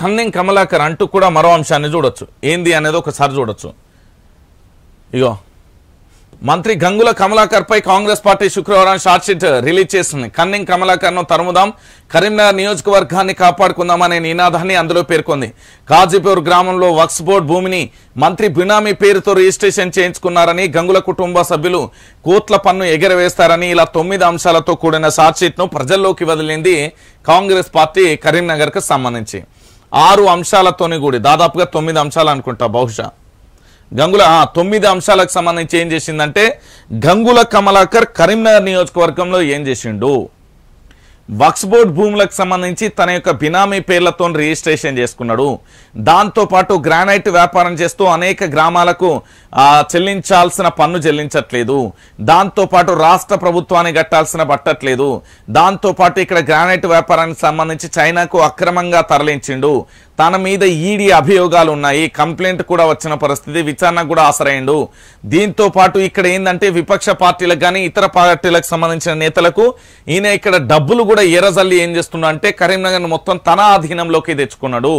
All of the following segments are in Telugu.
కన్నెం కమలాకర్ అంటూ కూడా మరో అంశాన్ని చూడొచ్చు ఏంది అనేది ఒకసారి చూడొచ్చు ఇగో మంత్రి గంగుల కమలాకర్ పై కాంగ్రెస్ పార్టీ శుక్రవారం షార్ట్షీట్ రిలీజ్ చేస్తుంది కన్నింగ్ కమలాకర్ను తరుముదాం కరీంనగర్ నియోజకవర్గాన్ని కాపాడుకుందామనే నినాదాన్ని అందులో పేర్కొంది కాజీపూర్ గ్రామంలో వక్స్ బోర్డు భూమిని మంత్రి బినామీ పేరుతో రిజిస్ట్రేషన్ చేయించుకున్నారని గంగుల కుటుంబ సభ్యులు కోట్ల పన్ను ఎగరవేస్తారని ఇలా తొమ్మిది అంశాలతో కూడిన ను ప్రజల్లోకి వదిలింది కాంగ్రెస్ పార్టీ కరీంనగర్ సంబంధించి ఆరు అంశాలతోని కూడి దాదాపుగా తొమ్మిది అంశాలు అనుకుంటా బహుశా గంగుల తొమ్మిది అంశాలకు సంబంధించి ఏం చేసిందంటే గంగుల కమలాకర్ కరీంనగర్ నియోజకవర్గంలో ఏం చేసిండు వక్స్ భూములకు సంబంధించి తన యొక్క బినామీ పేర్లతో రిజిస్ట్రేషన్ చేసుకున్నాడు దాంతోపాటు గ్రానైట్ వ్యాపారం చేస్తూ అనేక గ్రామాలకు చెల్లించాల్సిన పన్ను చెల్లించట్లేదు దాంతోపాటు రాష్ట్ర ప్రభుత్వాన్ని కట్టాల్సిన పట్టట్లేదు దాంతోపాటు ఇక్కడ గ్రానైట్ వ్యాపారానికి సంబంధించి చైనాకు అక్రమంగా తరలించిండు తన మీద ఈడీ అభియోగాలు ఉన్నాయి కంప్లైంట్ కూడా వచ్చిన పరిస్థితి విచారణకు కూడా ఆసరైండు దీంతో పాటు ఇక్కడ ఏంటంటే విపక్ష పార్టీలకు కానీ ఇతర పార్టీలకు సంబంధించిన నేతలకు ఈయన ఇక్కడ డబ్బులు కూడా ఎరజల్లి ఏం చేస్తున్నాడు అంటే కరీంనగర్ మొత్తం తన ఆధీనంలోకి తెచ్చుకున్నాడు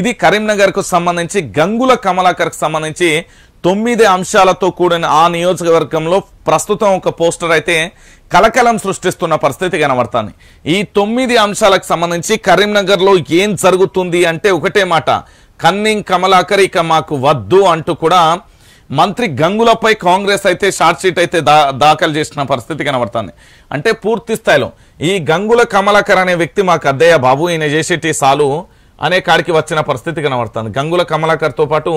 ఇది కరీంనగర్కు సంబంధించి గంగుల కమలాకర్కు సంబంధించి తొమ్మిది అంశాలతో కూడిన ఆ నియోజకవర్గంలో ప్రస్తుతం ఒక పోస్టర్ అయితే కలకలం సృష్టిస్తున్న పరిస్థితి కనబడతాను ఈ తొమ్మిది అంశాలకు సంబంధించి కరీంనగర్లో ఏం జరుగుతుంది అంటే ఒకటే మాట కన్నింగ్ కమలాకర్ ఇక మాకు వద్దు అంటూ కూడా మంత్రి గంగులపై కాంగ్రెస్ అయితే షార్ట్ షీట్ అయితే దా దాఖలు చేసిన పరిస్థితి కనబడుతుంది అంటే పూర్తి స్థాయిలో ఈ గంగుల కమలాకర్ అనే వ్యక్తి మాకు అద్దయ్య బాబు ఈయన చేసేటి సాలు అనే కాడికి వచ్చిన పరిస్థితి కనబడుతుంది గంగుల కమలాకర్తో పాటు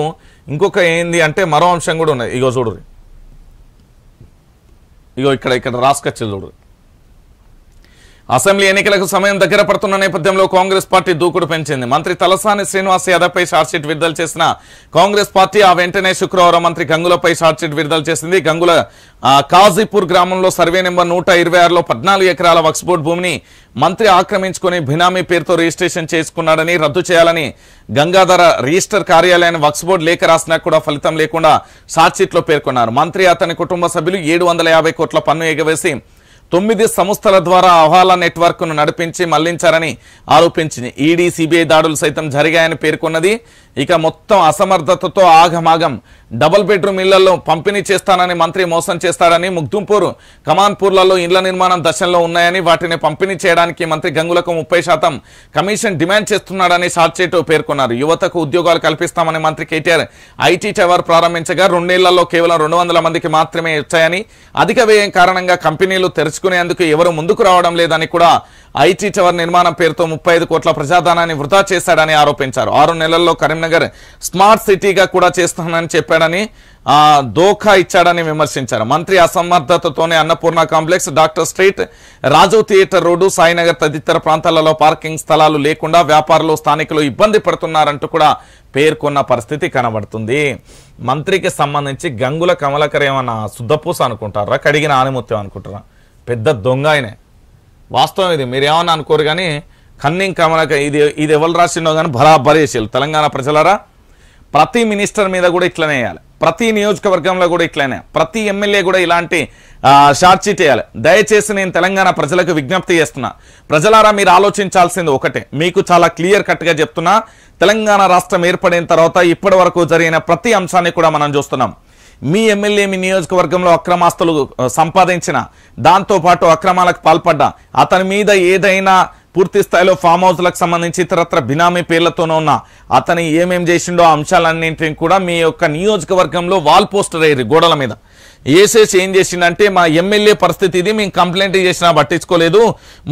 ఇంకొక ఏంది అంటే మరో అంశం కూడా ఉన్నాయి ఇగో చూడు ఇగో ఇక్కడ ఇక్కడ రాసుకొచ్చి చూడు అసెంబ్లీ ఎన్నికలకు సమయం దగ్గర పడుతున్న నేపథ్యంలో కాంగ్రెస్ పార్టీ దూకుడు పెంచింది మంత్రి తలసాని శ్రీనివాస్ యాదవ్పై షార్ట్షీట్ విడుదల చేసిన కాంగ్రెస్ పార్టీ ఆ వెంటనే శుక్రవారం మంత్రి గంగులపై షార్ట్షీట్ విడుదల చేసింది గంగుల కాజీపూర్ గ్రామంలో సర్వే నెంబర్ నూట ఇరవై ఆరులో పద్నాలుగు ఎకరాల వక్స్ బోర్డు భూమిని మంత్రి ఆక్రమించుకుని బినామీ పేరుతో రిజిస్ట్రేషన్ చేసుకున్నాడని రద్దు చేయాలని గంగాధర రిజిస్టర్ కార్యాలయాన్ని వక్స్ బోర్డు లేఖ రాసినా కూడా ఫలితం లేకుండా షార్ట్షీట్లో పేర్కొన్నారు మంత్రి అతని కుటుంబ సభ్యులు ఏడు కోట్ల పన్ను ఎగవేసి తొమ్మిది సంస్థల ద్వారా అహ్వాలా ను నడిపించి మళ్లించారని ఆరోపించింది ఈడీ సిబిఐ దాడులు సైతం జరిగాయని పేర్కొన్నది ఇక మొత్తం అసమర్థతతో ఆగమాగం డబుల్ బెడ్రూమ్ ఇళ్లలో పంపిణీ చేస్తానని మంత్రి మోసం చేస్తాడని ముగ్దుంపూర్ కమాన్పూర్లలో ఇళ్ల నిర్మాణం దశల్లో ఉన్నాయని వాటిని పంపిణీ చేయడానికి మంత్రి గంగులకు ముప్పై కమిషన్ డిమాండ్ చేస్తున్నాడని షార్చేటు పేర్కొన్నారు యువతకు ఉద్యోగాలు కల్పిస్తామని మంత్రి కేటీఆర్ ఐటీ టవర్ ప్రారంభించగా రెండేళ్లలో కేవలం రెండు మందికి మాత్రమే వచ్చాయని అధిక వ్యయం కారణంగా కంపెనీలు తెరుచుకునేందుకు ఎవరు ముందుకు రావడం లేదని కూడా ఐటీ టవర్ నిర్మాణం పేరుతో ముప్పై కోట్ల ప్రజాధనాన్ని వృధా చేశాడని ఆరోపించారు ఆరు నెలల్లో కరీంనగర్ స్మార్ట్ సిటీగా కూడా చేస్తానని చెప్పాడని దోఖా ఇచ్చాడని విమర్శించారు మంత్రి అసమర్థతతోనే Annapurna complex doctor street Raju theatre road Sainagar తదితర ప్రాంతాలలో పార్కింగ్ స్థలాలు లేకుండా వ్యాపారులు స్థానికులు ఇబ్బంది పడుతున్నారంటూ కూడా పేర్కొన్న పరిస్థితి కనబడుతుంది మంత్రికి సంబంధించి గంగుల కమలకర్ ఏమన్నా శుద్ధపూస అనుకుంటారా కడిగిన ఆనిమత్యం అనుకుంటారా పెద్ద దొంగ ఆయనే వాస్తవం ఇది మీరు ఏమన్నా అనుకోరు కానీ కన్నింగ్ కమలక ఇది ఇది ఎవరు రాసిండో కానీ బరాబరి వేసేయాలి తెలంగాణ ప్రజలరా ప్రతి మినిస్టర్ మీద కూడా ఇట్లనే వేయాలి ప్రతి నియోజకవర్గంలో కూడా ఇట్లనే ప్రతి ఎమ్మెల్యే కూడా ఇలాంటి షార్ట్ షీట్ వేయాలి దయచేసి నేను తెలంగాణ ప్రజలకు విజ్ఞప్తి చేస్తున్నా ప్రజలారా మీరు ఆలోచించాల్సింది ఒకటే మీకు చాలా క్లియర్ కట్గా చెప్తున్నా తెలంగాణ రాష్ట్రం ఏర్పడిన తర్వాత ఇప్పటి జరిగిన ప్రతి అంశాన్ని కూడా మనం చూస్తున్నాం మీ ఎమ్మెల్యే మీ నియోజకవర్గంలో అక్రమాస్తులు సంపాదించిన దాంతోపాటు అక్రమాలకు పాల్పడ్డ అతని మీద ఏదైనా పూర్తి స్థాయిలో ఫామ్ హౌస్లకు సంబంధించి ఇతరత్ర బినామీ పేర్లతోనే ఉన్న అతని ఏమేం చేసిండో అంశాలన్నింటినీ కూడా మీ యొక్క నియోజకవర్గంలో వాల్ పోస్టర్ అయ్యి గోడల మీద ఏసేసి ఏం చేసిందంటే మా ఎమ్మెల్యే పరిస్థితి ఇది మేము కంప్లైంట్ చేసినా పట్టించుకోలేదు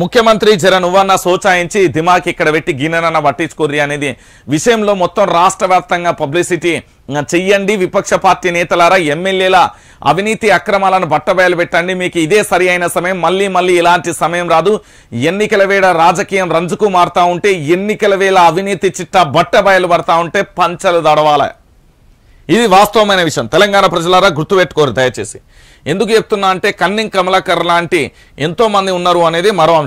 ముఖ్యమంత్రి జర నువ్వన్నా సోచాయించి దిమాక్ ఇక్కడ పెట్టి గిన్నెనన్న పట్టించుకోరి అనేది విషయంలో మొత్తం రాష్ట్ర పబ్లిసిటీ చెయ్యండి విపక్ష పార్టీ నేతలారా ఎమ్మెల్యేల అవినీతి అక్రమాలను బట్టబయలు పెట్టండి మీకు ఇదే సరి అయిన సమయం మళ్ళీ మళ్ళీ ఇలాంటి సమయం రాదు ఎన్నికల వేళ రాజకీయం రంజుకు మారుతా ఉంటే ఎన్నికల వేళ అవినీతి చిట్టా బట్టబయలు పడతా ఉంటే పంచలు దడవాలి ఇది వాస్తవమైన విషయం తెలంగాణ ప్రజలారా గుర్తుపెట్టుకోరు దయచేసి ఎందుకు చెప్తున్నా అంటే కన్నింగ్ కమలాకర్ లాంటి ఎంతోమంది ఉన్నారు అనేది మరో అంశం